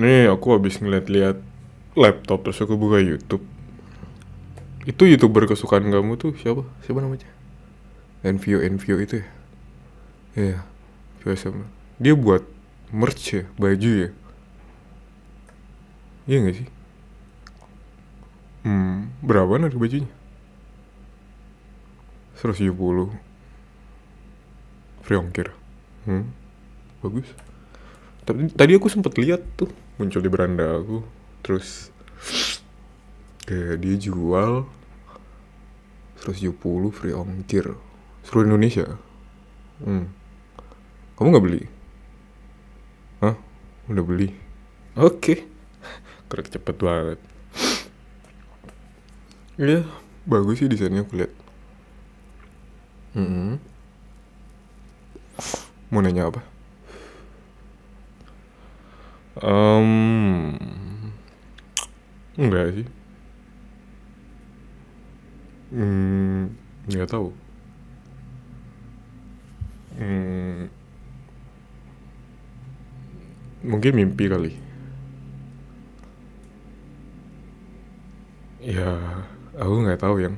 nih aku habis ngeliat-liat laptop terus aku buka YouTube itu youtuber kesukaan kamu tuh siapa siapa namanya Envio Envio itu ya iya yeah. sama dia buat merch ya baju ya iya gak sih hmm berapa harga bajunya 170 free ongkir hmm bagus tapi tadi aku sempat lihat tuh muncul di beranda aku terus kayak dia jual 170 free ongkir seluruh Indonesia hmm. kamu nggak beli Hah? udah beli oke okay. cepet banget Iya, yeah, bagus sih desainnya aku lihat. Mm -hmm. Mau nanya apa? Um, enggak sih. Hmm, nggak tahu. Hmm, mungkin mimpi kali. Ya, aku nggak tahu yang.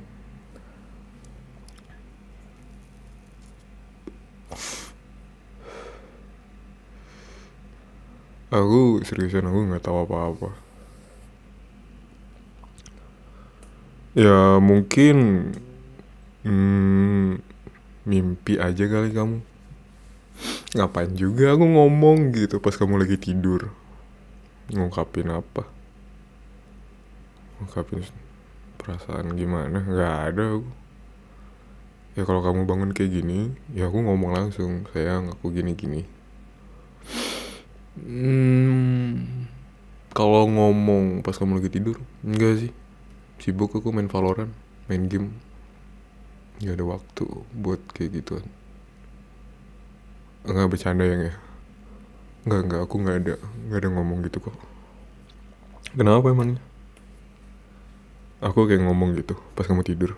aku seriusan aku nggak tahu apa-apa ya mungkin hmm, mimpi aja kali kamu ngapain juga aku ngomong gitu pas kamu lagi tidur ngungkapin apa ngungkapin perasaan gimana nggak ada aku ya kalau kamu bangun kayak gini ya aku ngomong langsung sayang aku gini gini Hmm, kalau ngomong pas kamu lagi tidur, enggak sih. Sibuk aku main Valorant, main game. Gak ada waktu buat kayak gituan. Enggak bercanda yang ya. Enggak, enggak, aku enggak ada, enggak ada ngomong gitu kok. Kenapa emangnya? Aku kayak ngomong gitu pas kamu tidur.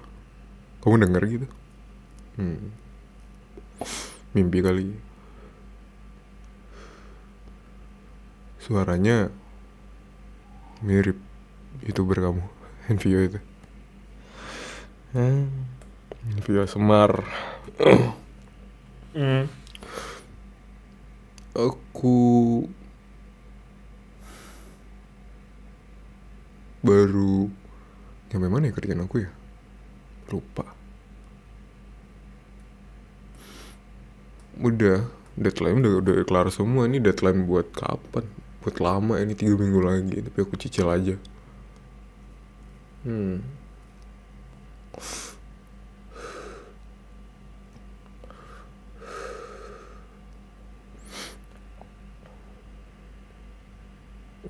Kamu denger gitu? Hmm. Mimpi kali. suaranya mirip youtuber kamu Envio itu Envio Semar hmm. aku baru yang mana ya kerjaan aku ya lupa udah deadline udah udah kelar semua ini deadline buat kapan buat lama ini tiga minggu lagi tapi aku cicil aja hmm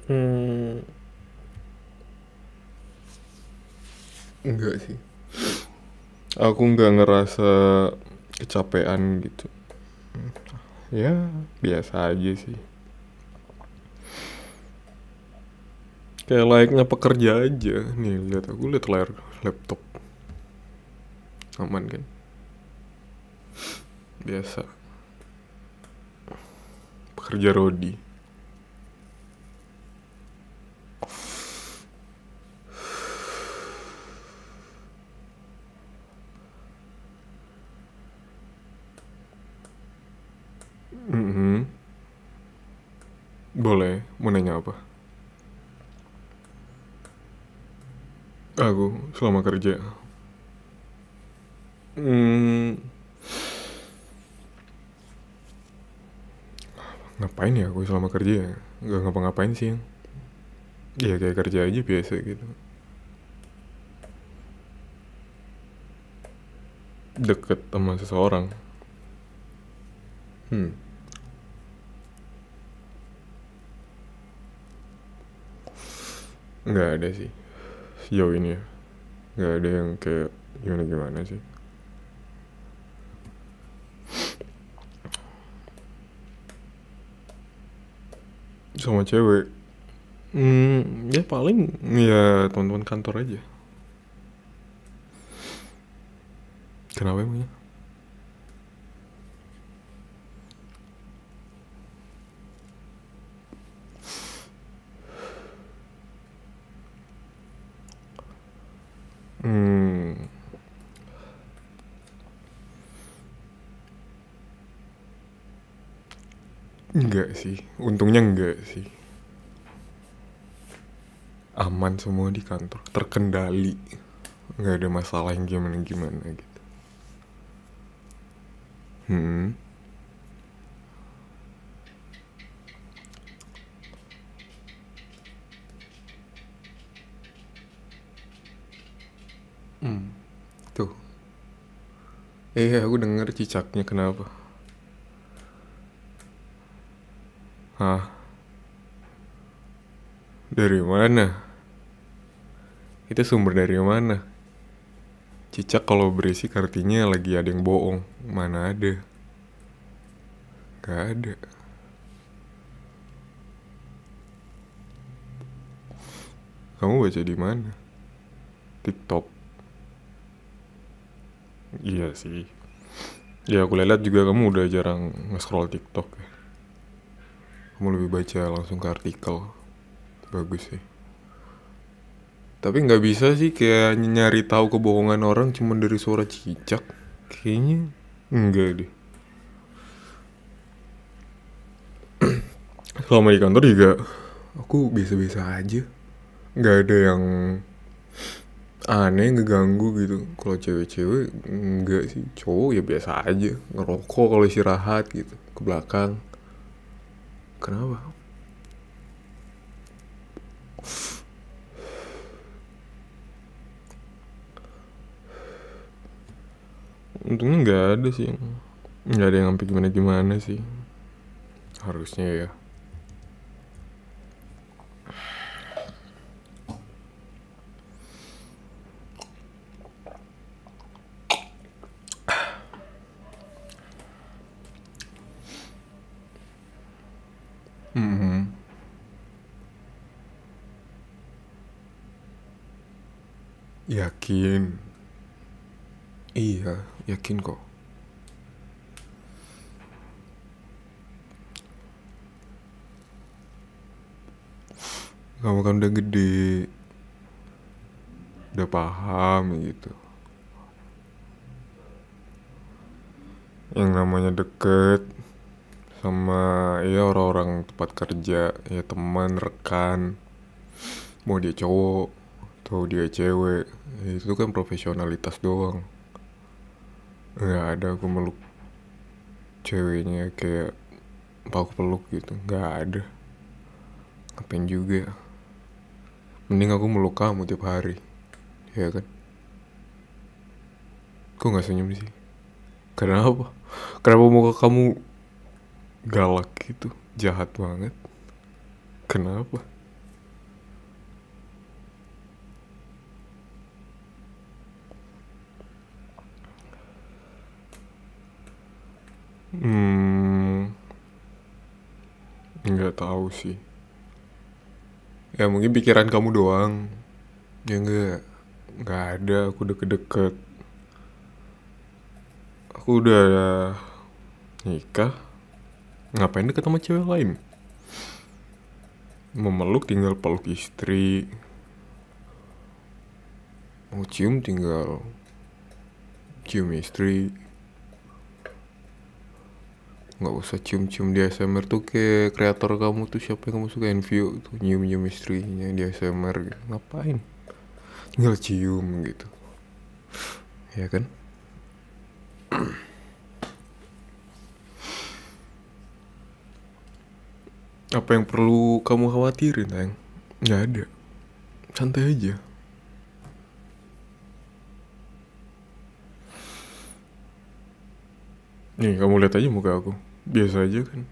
Hmm. Enggak sih. Aku enggak ngerasa kecapean gitu. Hmm. Ya, biasa aja sih. kayak layaknya pekerja aja nih lihat aku lihat layar laptop aman kan biasa pekerja Rodi mm-hmm. Boleh, mau nanya apa? selama kerja? Hmm, ngapain ya aku selama kerja ya? Gak ngapa-ngapain sih. Ya kayak kerja aja biasa gitu. Deket sama seseorang. Hmm. Nggak ada sih sejauh ini ya nggak ada yang kayak gimana gimana sih sama cewek hmm ya paling ya teman-teman kantor aja kenapa emangnya Enggak sih, untungnya enggak sih. Aman semua di kantor, terkendali. Enggak ada masalah yang gimana-gimana gitu. Hmm. Hmm. Tuh. Eh, aku denger cicaknya kenapa? Hah? Dari mana? Itu sumber dari mana? Cicak kalau berisi artinya lagi ada yang bohong. Mana ada? Gak ada. Kamu baca di mana? TikTok. Iya sih. Ya aku lihat juga kamu udah jarang nge-scroll TikTok ya kamu lebih baca langsung ke artikel bagus sih tapi nggak bisa sih kayak nyari tahu kebohongan orang cuma dari suara cicak kayaknya enggak deh selama di kantor juga aku biasa-biasa aja nggak ada yang aneh ngeganggu gitu kalau cewek-cewek enggak sih cowok ya biasa aja ngerokok kalau istirahat gitu ke belakang Kenapa? Untungnya nggak ada sih nggak ada yang sampai gimana gimana sih harusnya ya. Mm-hmm. Yakin? Iya, yakin kok. Kamu kan udah gede, udah paham gitu. Yang namanya deket, sama ya orang-orang tempat kerja ya teman rekan mau dia cowok atau dia cewek ya, itu kan profesionalitas doang nggak ada aku meluk ceweknya kayak bau peluk gitu nggak ada ngapain juga mending aku meluk kamu tiap hari ya kan kok nggak senyum sih kenapa kenapa muka kamu galak gitu jahat banget kenapa Hmm, nggak tahu sih. Ya mungkin pikiran kamu doang. Ya nggak, nggak ada. Aku deket-deket. Aku udah nikah. Ngapain deket sama cewek lain? Memeluk tinggal peluk istri. Mau cium tinggal cium istri. Nggak usah cium-cium di ASMR tuh ke kreator kamu tuh siapa yang kamu suka view tuh nyium-nyium istrinya di ASMR gitu. Ngapain? Tinggal cium gitu. Ya kan? Apa yang perlu kamu khawatirin, Tang? Nggak ada. Santai aja. Nih, kamu lihat aja muka aku. Biasa aja kan.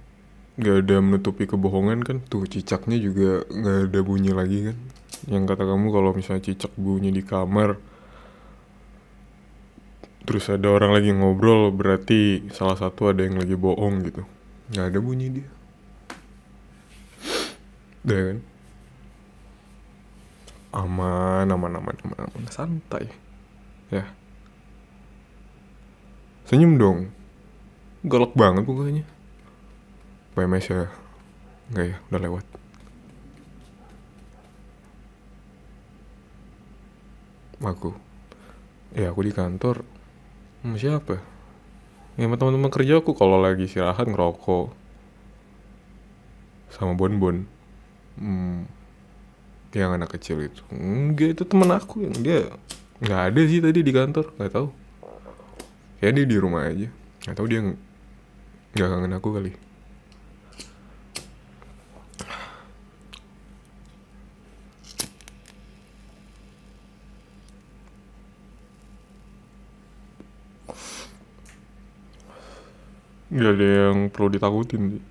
Nggak ada menutupi kebohongan kan. Tuh, cicaknya juga nggak ada bunyi lagi kan. Yang kata kamu kalau misalnya cicak bunyi di kamar, terus ada orang lagi ngobrol, berarti salah satu ada yang lagi bohong gitu. Nggak ada bunyi dia. Gitu kan? Aman, aman, aman, aman, aman. Santai. Ya. Senyum dong. Galak banget pokoknya PMS ya. Enggak ya, udah lewat. Aku. Ya, aku di kantor. Hmm, siapa? Ya, sama teman-teman kerja aku kalau lagi istirahat ngerokok. Sama bonbon. -bon hmm, yang anak kecil itu enggak itu teman aku yang dia nggak ada sih tadi di kantor nggak tahu ya dia di rumah aja nggak tahu dia nggak kangen aku kali Gak ada yang perlu ditakutin sih.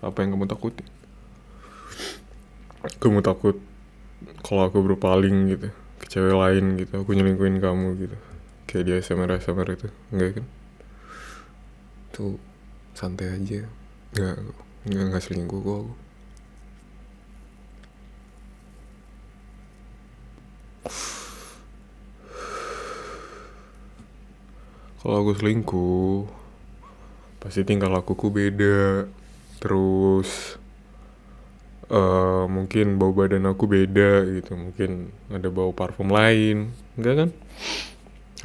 Apa yang kamu takutin? Gue mau takut kalau aku berpaling gitu ke cewek lain gitu. Aku nyelingkuin kamu gitu. Kayak dia SMR SMR itu. Enggak kan? Tuh santai aja. Enggak, enggak, enggak selingkuh kok aku. kalau aku selingkuh pasti tinggal lakuku beda terus uh, mungkin bau badan aku beda gitu mungkin ada bau parfum lain enggak kan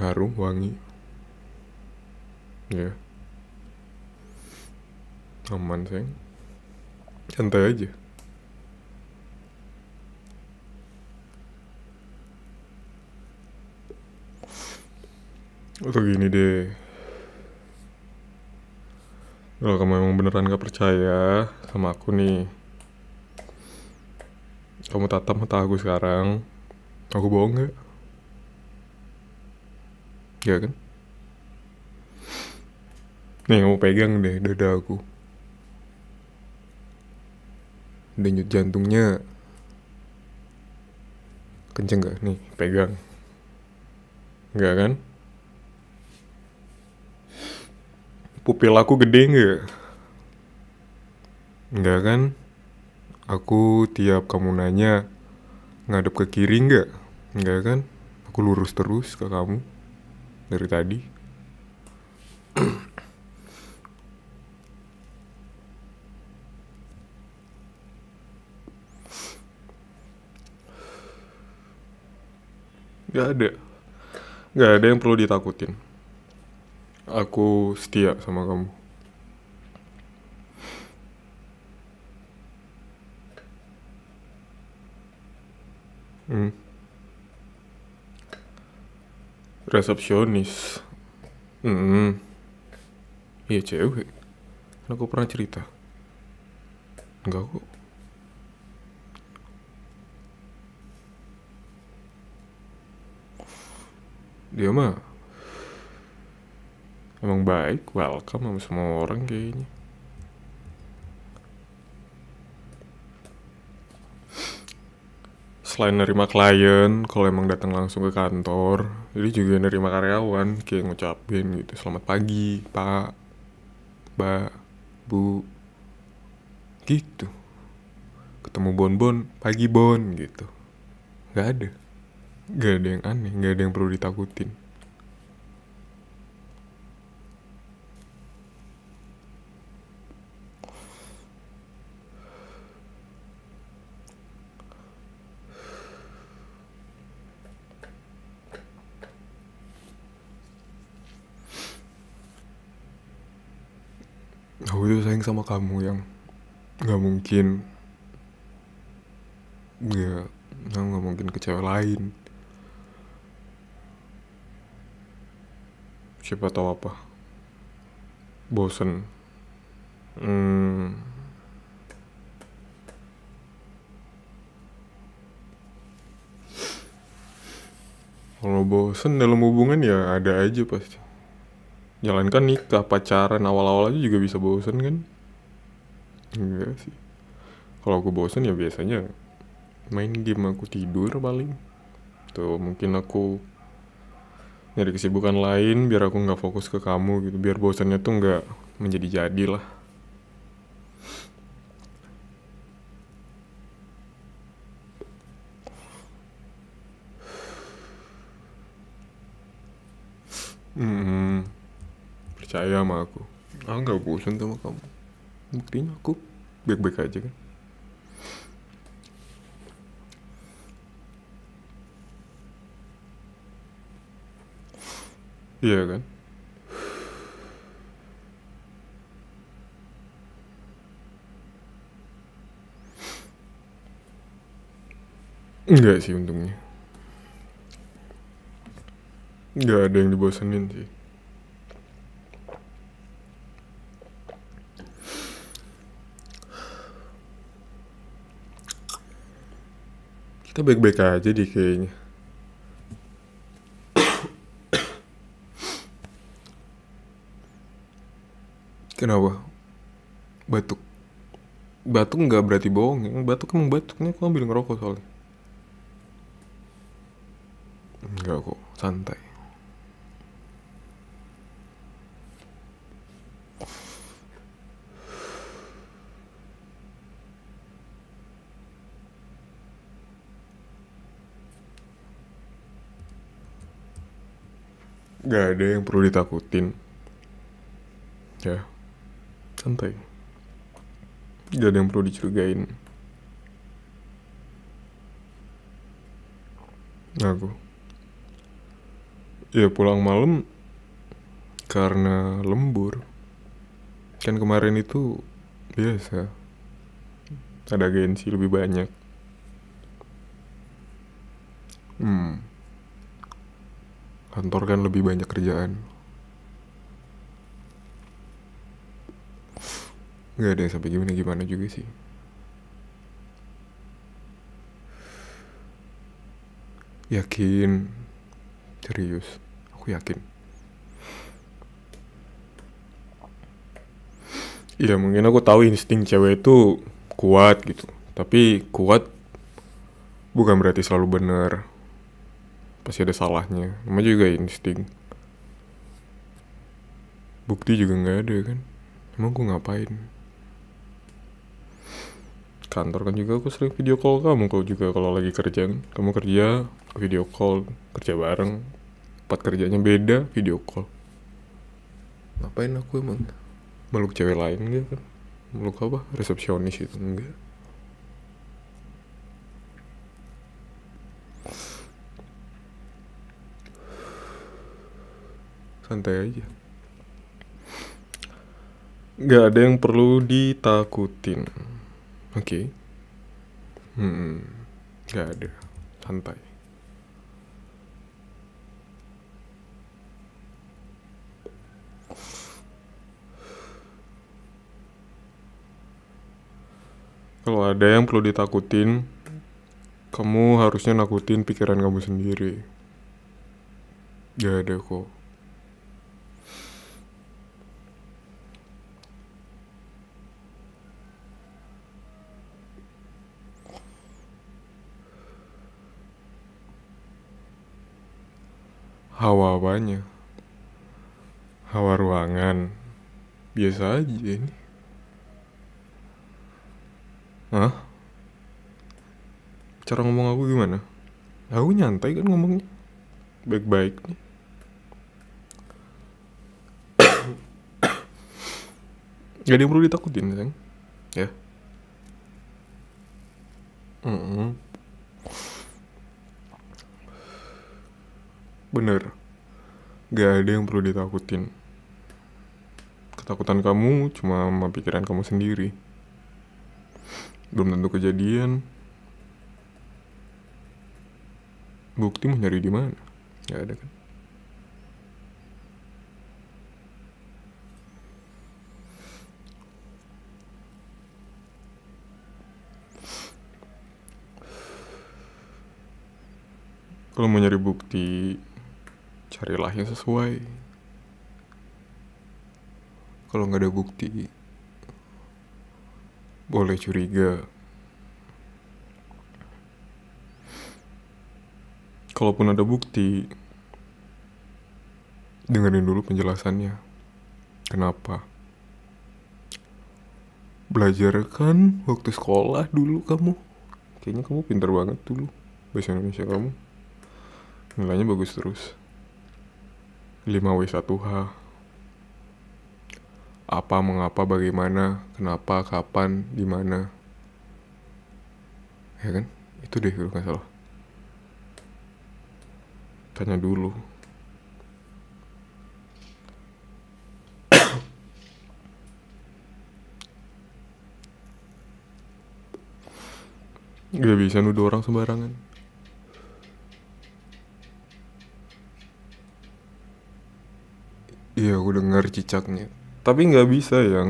harum wangi ya yeah. aman sayang santai aja atau gini deh kalau kamu emang beneran gak percaya sama aku nih kamu tatap mata aku sekarang. Aku bohong gak? Ya kan? Nih kamu pegang deh dada aku. Denyut jantungnya kenceng gak? Nih pegang. Enggak kan? Pupil aku gede nggak? Enggak kan? Aku tiap kamu nanya ngadep ke kiri nggak? Nggak kan? Aku lurus terus ke kamu dari tadi. Gak ada Gak ada yang perlu ditakutin Aku setia sama kamu Hmm. Resepsionis. Hmm. Iya cewek. Aku pernah cerita. Enggak kok. Dia mah emang baik, welcome sama semua orang kayaknya. selain nerima klien kalau emang datang langsung ke kantor jadi juga nerima karyawan kayak ngucapin gitu selamat pagi pak mbak bu gitu ketemu bon bon pagi bon gitu Gak ada Gak ada yang aneh gak ada yang perlu ditakutin aku sayang sama kamu yang nggak mungkin ya kamu nggak mungkin ke cewek lain siapa tahu apa bosen hmm. kalau bosen dalam hubungan ya ada aja pasti jalankan nikah pacaran awal-awal aja juga bisa bosen kan enggak sih kalau aku bosen ya biasanya main game aku tidur paling tuh mungkin aku nyari kesibukan lain biar aku nggak fokus ke kamu gitu biar bosannya tuh nggak menjadi jadi lah -hmm percaya sama aku aku gak bosan sama kamu buktinya aku baik-baik aja kan iya kan Enggak sih untungnya Enggak ada yang dibosenin sih Kita baik-baik aja deh kayaknya. Kenapa? Batuk. Batuk nggak berarti bohong. Ya? Batuk emang batuknya aku ambil ngerokok soalnya. Enggak kok, santai. nggak ada yang perlu ditakutin ya santai nggak ada yang perlu dicurigain aku ya pulang malam karena lembur kan kemarin itu biasa ada gengsi lebih banyak hmm kantor kan lebih banyak kerjaan nggak ada yang sampai gimana gimana juga sih yakin serius aku yakin Iya mungkin aku tahu insting cewek itu kuat gitu tapi kuat bukan berarti selalu bener pasti ada salahnya emang juga insting bukti juga nggak ada kan emang gue ngapain kantor kan juga aku sering video call kamu kalau juga kalau lagi kerja kamu kerja video call kerja bareng tempat kerjanya beda video call ngapain aku emang meluk cewek lain gitu meluk apa resepsionis itu enggak santai aja nggak ada yang perlu ditakutin oke okay. hmm nggak ada santai kalau ada yang perlu ditakutin kamu harusnya nakutin pikiran kamu sendiri gak ada kok hawa apanya? hawa ruangan biasa aja ini Hah? Cara ngomong aku gimana? Aku nyantai kan ngomongnya Baik-baik nih Gak ada yang perlu ditakutin sayang Ya mm -hmm. Bener. Gak ada yang perlu ditakutin. Ketakutan kamu cuma sama pikiran kamu sendiri. Belum tentu kejadian. Bukti mau nyari di mana? Gak ada kan? kalau mau nyari bukti carilah yang sesuai kalau nggak ada bukti boleh curiga kalaupun ada bukti dengerin dulu penjelasannya kenapa belajar kan waktu sekolah dulu kamu kayaknya kamu pinter banget dulu bahasa Indonesia kamu nilainya bagus terus 5W1H Apa, mengapa, bagaimana, kenapa, kapan, di mana. Ya kan? Itu deh kalau nggak salah. Tanya dulu. Gak bisa nuduh orang sembarangan. iya aku dengar cicaknya tapi nggak bisa yang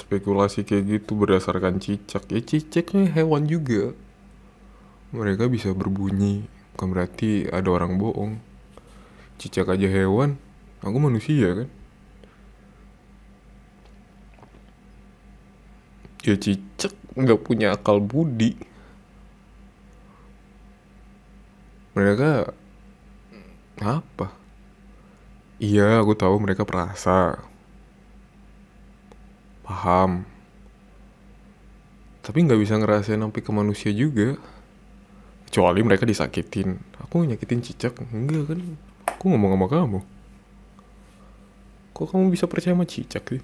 spekulasi kayak gitu berdasarkan cicak ya cicaknya hewan juga mereka bisa berbunyi bukan berarti ada orang bohong cicak aja hewan aku manusia kan ya cicak nggak punya akal budi mereka apa Iya, aku tahu mereka perasa. Paham. Tapi nggak bisa ngerasain sampai ke manusia juga. Kecuali mereka disakitin. Aku nyakitin cicak? Enggak kan. Aku ngomong sama kamu. Kok kamu bisa percaya sama cicak sih?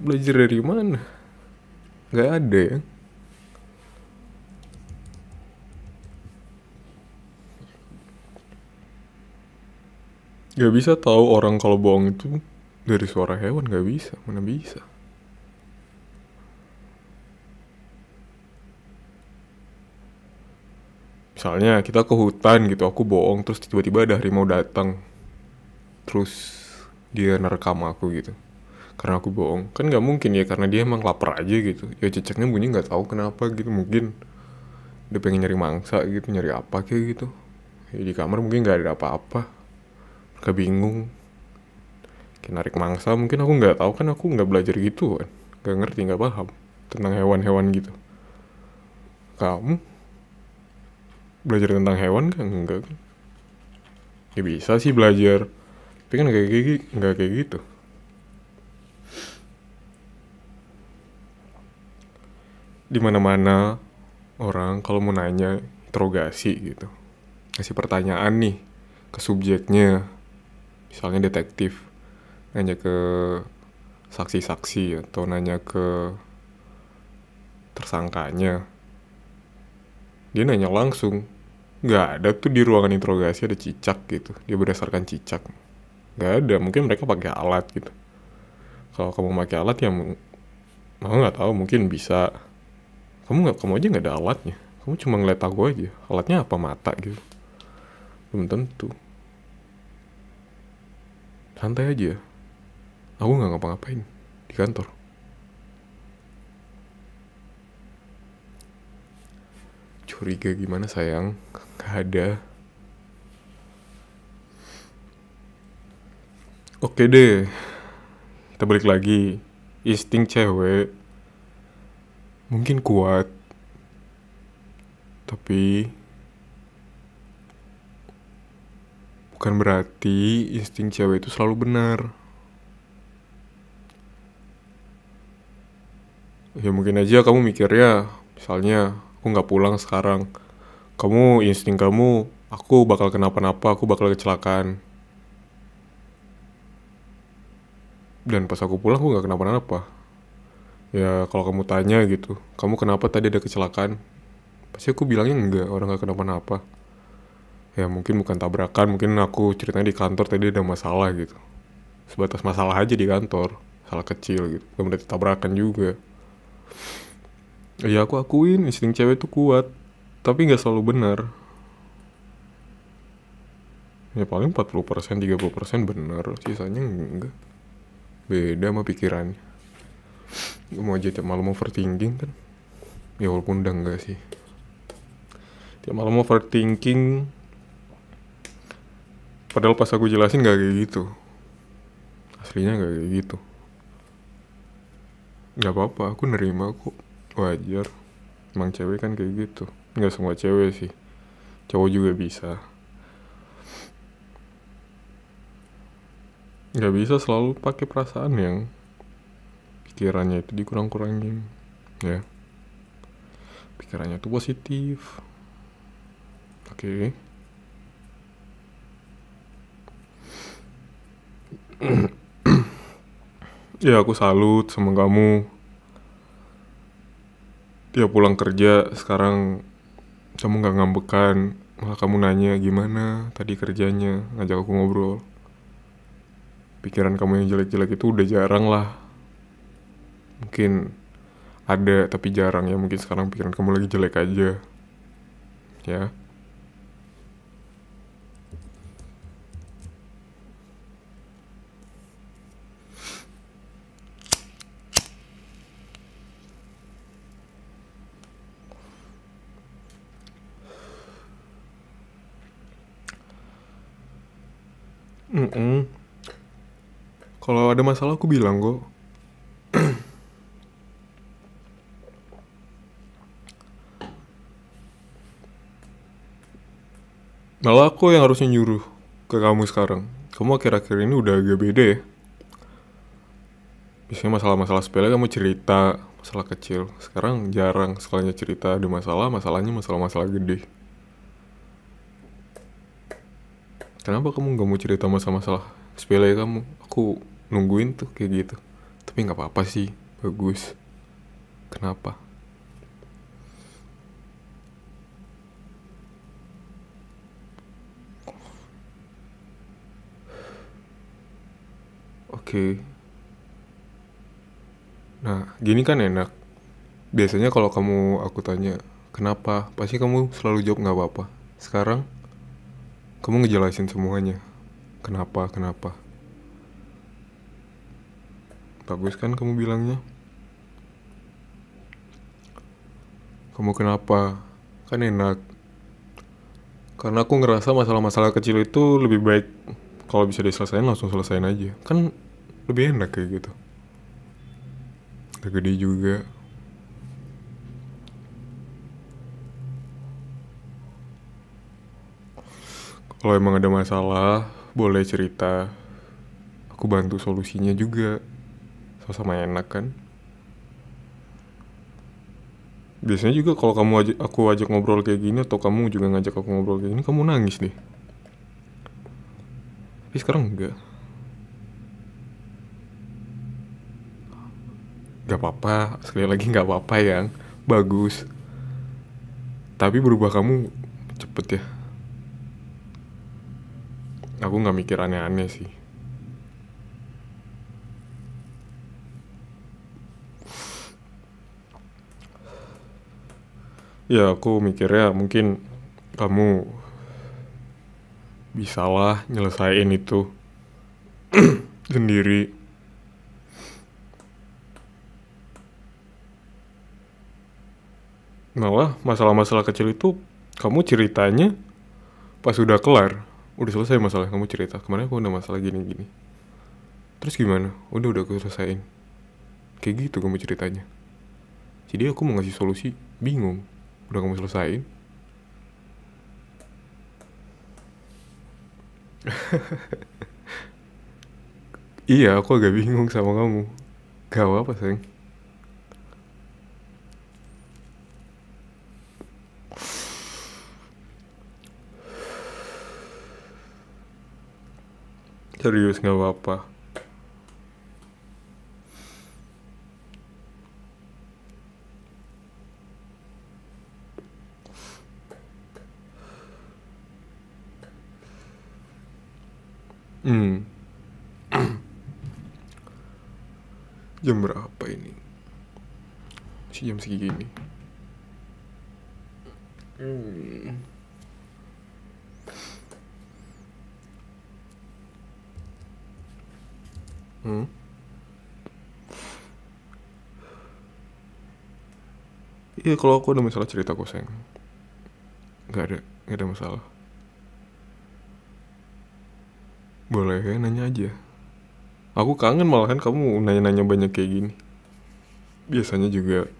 Belajar dari mana? Nggak ada ya. Gak bisa tahu orang kalau bohong itu dari suara hewan gak bisa, mana bisa. Misalnya kita ke hutan gitu, aku bohong terus tiba-tiba ada harimau datang. Terus dia nerekam aku gitu. Karena aku bohong. Kan gak mungkin ya karena dia emang lapar aja gitu. Ya ceceknya bunyi gak tahu kenapa gitu mungkin. Dia pengen nyari mangsa gitu, nyari apa kayak gitu. Ya, di kamar mungkin gak ada apa-apa kebingung kayak narik mangsa mungkin aku nggak tahu kan aku nggak belajar gitu kan nggak ngerti nggak paham tentang hewan-hewan gitu kamu belajar tentang hewan kan enggak kan ya bisa sih belajar tapi kan kayak kayak nggak kayak gitu di mana mana orang kalau mau nanya interogasi gitu kasih pertanyaan nih ke subjeknya misalnya detektif nanya ke saksi-saksi atau nanya ke tersangkanya dia nanya langsung nggak ada tuh di ruangan interogasi ada cicak gitu dia berdasarkan cicak nggak ada mungkin mereka pakai alat gitu kalau kamu pakai alat ya mau nggak tahu mungkin bisa kamu nggak kamu aja nggak ada alatnya kamu cuma ngeliat aku aja alatnya apa mata gitu belum tentu santai aja aku nggak ngapa-ngapain di kantor curiga gimana sayang gak ada oke deh kita balik lagi insting cewek mungkin kuat tapi bukan berarti insting cewek itu selalu benar. Ya mungkin aja kamu mikir ya, misalnya aku nggak pulang sekarang. Kamu insting kamu, aku bakal kenapa-napa, aku bakal kecelakaan. Dan pas aku pulang aku nggak kenapa-napa. Ya kalau kamu tanya gitu, kamu kenapa tadi ada kecelakaan? Pasti aku bilangnya enggak, orang nggak kenapa-napa ya mungkin bukan tabrakan mungkin aku ceritanya di kantor tadi ada masalah gitu sebatas masalah aja di kantor salah kecil gitu gak berarti tabrakan juga ya aku akuin insting cewek itu kuat tapi nggak selalu benar ya paling 40% 30% benar sisanya enggak beda sama pikirannya gue mau aja tiap malam overthinking kan ya walaupun udah enggak sih tiap malam overthinking Padahal pas aku jelasin gak kayak gitu. Aslinya gak kayak gitu. Gak apa-apa, aku nerima aku Wajar. Emang cewek kan kayak gitu. Gak semua cewek sih. Cowok juga bisa. Gak bisa selalu pakai perasaan yang pikirannya itu dikurang-kurangin. Ya. Pikirannya itu positif. Oke. Okay. ya aku salut sama kamu dia pulang kerja sekarang kamu nggak ngambekan malah kamu nanya gimana tadi kerjanya ngajak aku ngobrol pikiran kamu yang jelek-jelek itu udah jarang lah mungkin ada tapi jarang ya mungkin sekarang pikiran kamu lagi jelek aja ya mm -mm. kalau ada masalah aku bilang kok malah aku yang harusnya nyuruh ke kamu sekarang kamu akhir-akhir ini udah agak beda ya biasanya masalah-masalah sepele kamu cerita masalah kecil sekarang jarang sekalinya cerita ada masalah masalahnya masalah-masalah gede kenapa kamu gak mau cerita masalah-masalah sepele kamu aku nungguin tuh kayak gitu tapi nggak apa-apa sih bagus kenapa Oke. Okay. Nah, gini kan enak. Biasanya kalau kamu aku tanya, kenapa? Pasti kamu selalu jawab nggak apa-apa. Sekarang, kamu ngejelasin semuanya kenapa kenapa bagus kan kamu bilangnya kamu kenapa kan enak karena aku ngerasa masalah-masalah kecil itu lebih baik kalau bisa diselesaikan langsung selesaikan aja kan lebih enak kayak gitu gede juga Kalau emang ada masalah, boleh cerita. Aku bantu solusinya juga. Sama-sama enak kan? Biasanya juga kalau kamu aj aku ajak ngobrol kayak gini atau kamu juga ngajak aku ngobrol kayak gini, kamu nangis deh. Tapi sekarang enggak. Gak apa-apa, sekali lagi gak apa-apa yang bagus. Tapi berubah kamu cepet ya aku nggak mikir aneh-aneh sih ya aku mikirnya mungkin kamu bisalah nyelesain itu sendiri malah masalah-masalah kecil itu kamu ceritanya pas sudah kelar udah selesai masalah kamu cerita kemarin aku udah masalah gini gini terus gimana udah udah aku selesaiin kayak gitu kamu ceritanya jadi aku mau ngasih solusi bingung udah kamu selesaiin iya aku agak bingung sama kamu gak apa-apa sayang serius nggak apa-apa Hmm. jam berapa ini? Si jam segini. Iya kalau aku ada masalah cerita aku sayang Gak ada Gak ada masalah Boleh ya nanya aja Aku kangen malahan kamu nanya-nanya banyak kayak gini Biasanya juga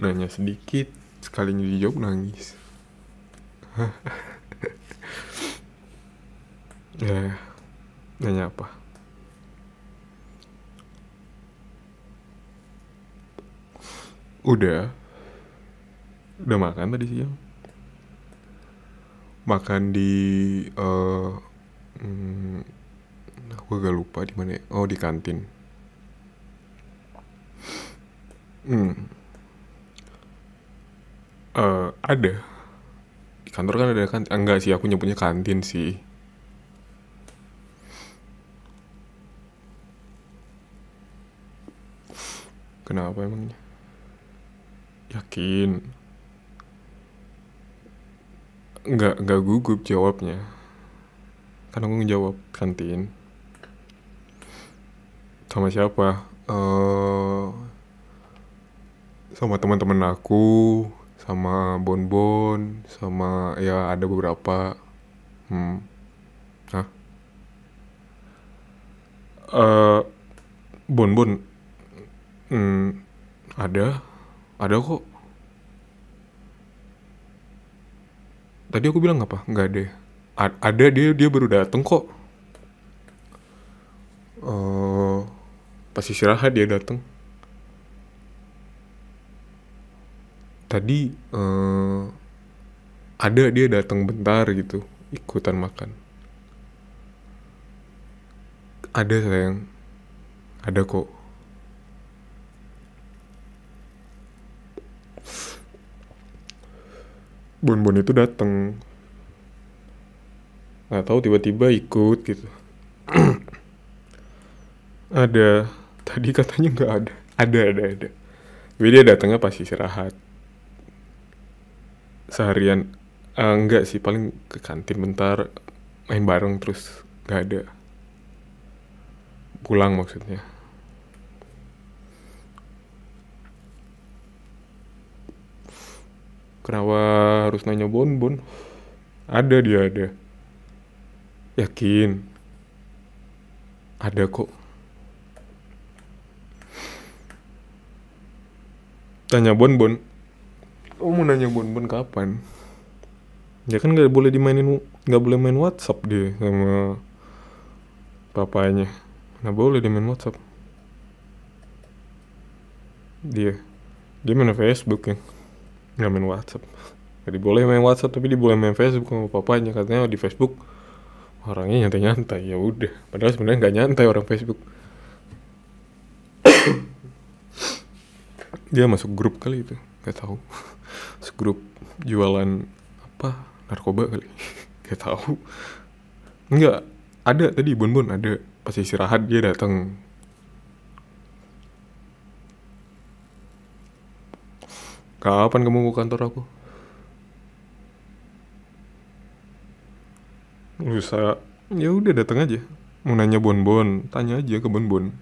Nanya sedikit Sekalinya dijawab nangis Ya Nanya apa? Udah. Udah makan tadi siang. Makan di uh, hmm, aku agak lupa di mana. Ya. Oh, di kantin. Hmm. Uh, ada. Di kantor kan ada kantin. Enggak sih, aku nyebutnya kantin sih. Kenapa emangnya? Yakin? Nggak, nggak gugup jawabnya. karena aku ngejawab, kantin. Sama siapa? Uh, sama teman-teman aku, sama bonbon, sama ya ada beberapa. Hmm. ah Uh, bonbon. Hmm, ada ada kok. Tadi aku bilang apa? Nggak ada. A ada dia dia baru dateng kok. Uh, pas istirahat dia dateng. Tadi uh, ada dia dateng bentar gitu, ikutan makan. Ada sayang, ada kok. Bun Bun itu dateng, nggak tahu tiba-tiba ikut gitu ada tadi katanya nggak ada ada ada ada tapi dia datangnya pas istirahat seharian uh, eh, enggak sih paling ke kantin bentar main bareng terus nggak ada pulang maksudnya Kenapa harus nanya Bonbon? Ada dia ada. Yakin? Ada kok. Tanya Bonbon. Oh mau nanya Bonbon kapan? Ya kan nggak boleh dimainin, nggak boleh main WhatsApp dia sama papanya. nggak boleh dimain WhatsApp. Dia, dia main Facebook ya nggak main WhatsApp jadi boleh main WhatsApp tapi boleh main Facebook apa-apa papanya katanya di Facebook orangnya nyantai-nyantai ya udah padahal sebenarnya nggak nyantai orang Facebook dia masuk grup kali itu nggak tahu masuk grup jualan apa narkoba kali nggak tahu nggak ada tadi bun-bun ada pas istirahat dia datang Kapan kamu ke kantor aku? Bisa. Ya udah datang aja. Mau nanya bonbon, tanya aja ke bonbon.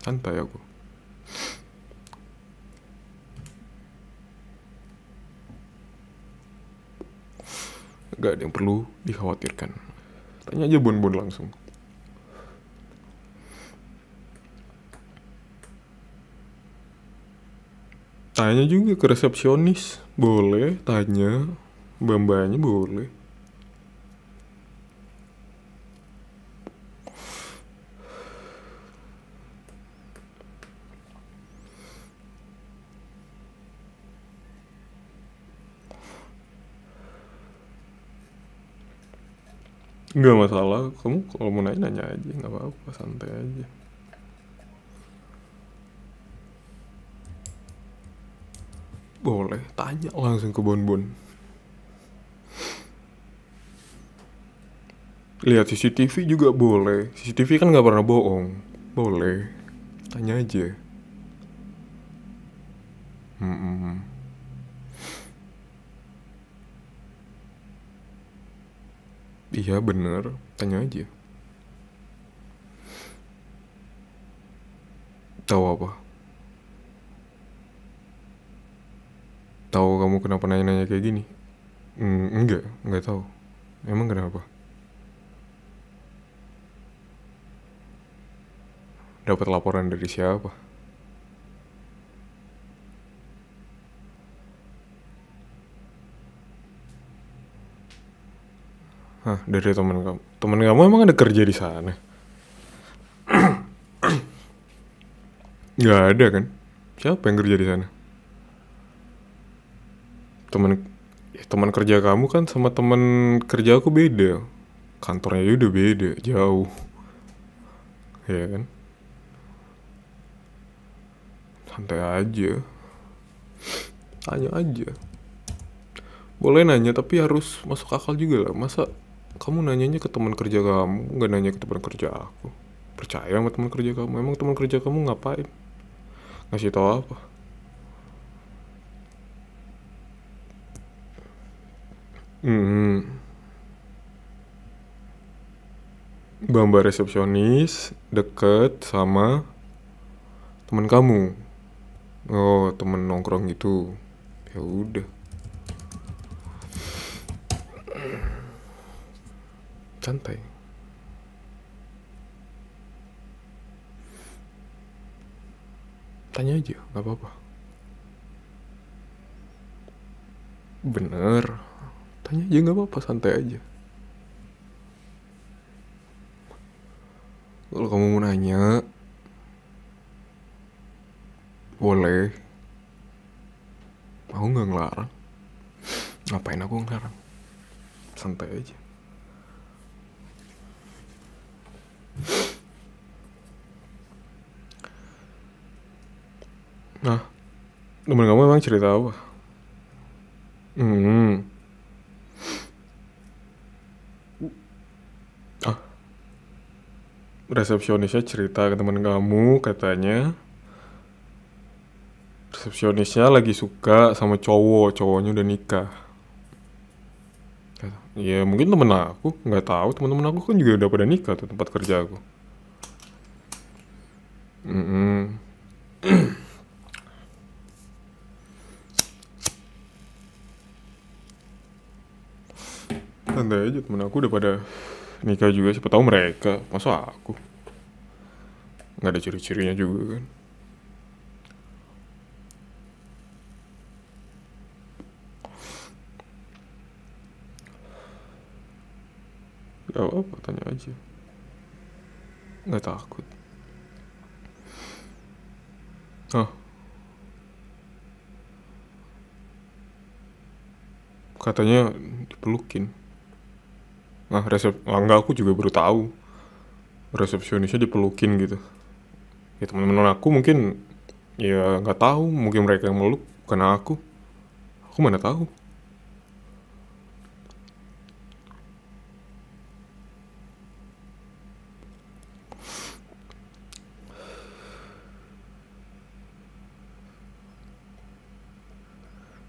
Santai aku. Gak ada yang perlu dikhawatirkan. Tanya aja bonbon langsung. tanya juga ke resepsionis boleh tanya bambanya boleh Gak masalah, kamu kalau mau nanya nanya aja, gak apa-apa, santai aja. Boleh, tanya langsung ke Bonbon. -bon. Lihat CCTV juga boleh. CCTV kan nggak pernah bohong. Boleh. Tanya aja. Hmm. -mm. Iya bener, tanya aja. Tahu apa? tahu kamu kenapa nanya-nanya kayak gini? Mm, enggak, enggak tahu. Emang kenapa? Dapat laporan dari siapa? Hah, dari teman kamu. Teman kamu emang ada kerja di sana? Gak ada kan? Siapa yang kerja di sana? teman ya teman kerja kamu kan sama teman kerja aku beda kantornya juga udah beda jauh ya kan santai aja tanya aja boleh nanya tapi harus masuk akal juga lah masa kamu nanyanya ke teman kerja kamu nggak nanya ke teman kerja aku percaya sama teman kerja kamu emang teman kerja kamu ngapain ngasih tau apa Hmm. Bamba resepsionis deket sama teman kamu. Oh, temen nongkrong gitu. Ya udah. Santai. Tanya aja, nggak apa-apa. Bener tanya aja nggak apa-apa santai aja kalau kamu mau nanya boleh aku nggak ngelarang ngapain aku ngelarang santai aja Nah, temen kamu emang cerita apa? Hmm, resepsionisnya cerita ke teman kamu katanya resepsionisnya lagi suka sama cowok cowoknya udah nikah ya mungkin temen aku nggak tahu teman-teman aku kan juga udah pada nikah tuh tempat kerja aku mm hmm Tanda aja temen aku udah pada nikah juga siapa tahu mereka masa aku nggak ada ciri-cirinya juga kan Ya apa tanya aja nggak takut Hah? Katanya dipelukin. Nah, resep ah, enggak aku juga baru tahu resepsionisnya dipelukin gitu. Ya teman-teman aku mungkin ya nggak tahu, mungkin mereka yang meluk karena aku. Aku mana tahu.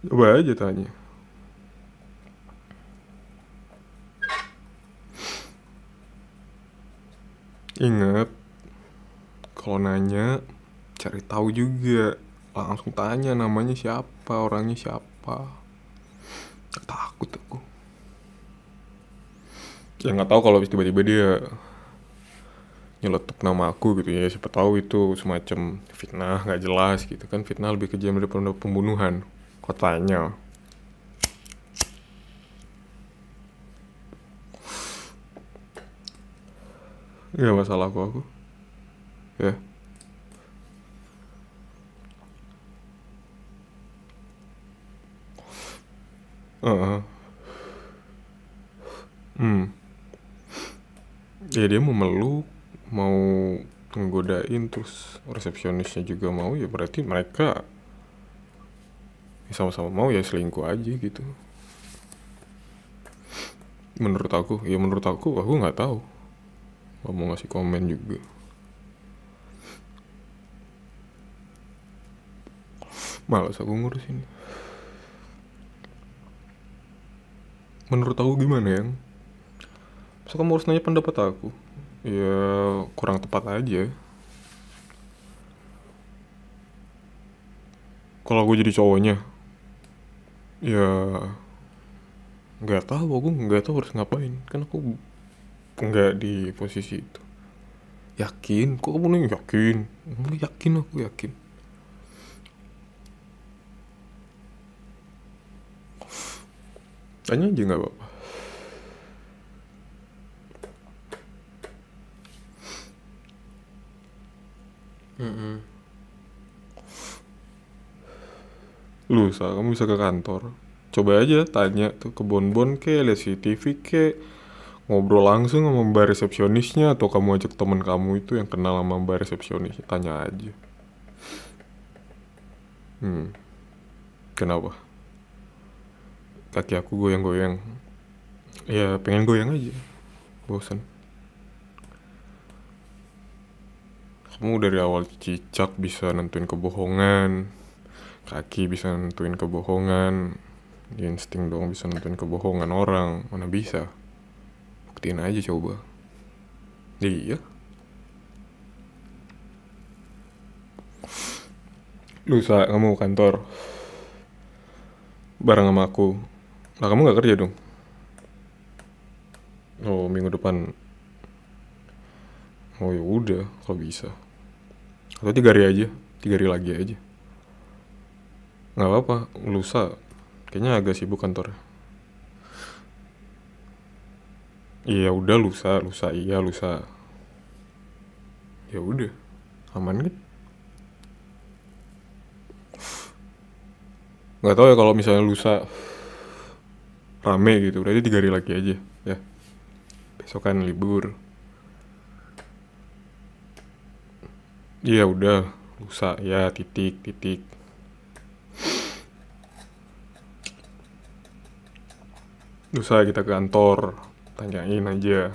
Coba aja tanya. Ingat, kalau nanya cari tahu juga, langsung tanya namanya siapa, orangnya siapa. Takut aku. Ya nggak tahu kalau tiba-tiba dia nyeletuk nama aku gitu ya siapa tahu itu semacam fitnah nggak jelas gitu kan fitnah lebih kejam daripada pembunuhan tanya gak iya, masalah aku aku ya yeah. Uh, hmm. Ya dia mau meluk, mau ngegodain terus resepsionisnya juga mau ya berarti mereka ya sama-sama ya mau ya selingkuh aja gitu. Menurut aku, ya menurut aku aku nggak tahu. Gak mau ngasih komen juga. Males aku ngurus ini Menurut aku gimana yang Masa kamu harus nanya pendapat aku? Ya kurang tepat aja. Kalau aku jadi cowoknya, ya nggak tahu aku nggak tahu harus ngapain kan aku nggak di posisi itu yakin kok kamu nih yakin yakin aku yakin tanya aja nggak apa-apa mm -mm. lusa kamu bisa ke kantor coba aja tanya tuh ke bonbon ke lihat CCTV ke ngobrol langsung sama mbak resepsionisnya atau kamu ajak teman kamu itu yang kenal sama mbak resepsionis tanya aja hmm kenapa kaki aku goyang-goyang ya pengen goyang aja bosan kamu dari awal cicak bisa nentuin kebohongan kaki bisa nentuin kebohongan insting dong bisa nentuin kebohongan orang mana bisa buktiin aja coba iya lusa kamu kantor bareng sama aku lah kamu nggak kerja dong oh minggu depan oh yaudah, udah bisa atau tiga hari aja tiga hari lagi aja Gak apa-apa lusa kayaknya agak sibuk kantornya Iya udah lusa, lusa iya lusa. Ya udah, aman kan? Gak tau ya kalau misalnya lusa rame gitu, berarti tiga hari lagi aja ya. Besok kan libur. Iya udah, lusa ya titik titik. Lusa kita ke kantor, tanyain aja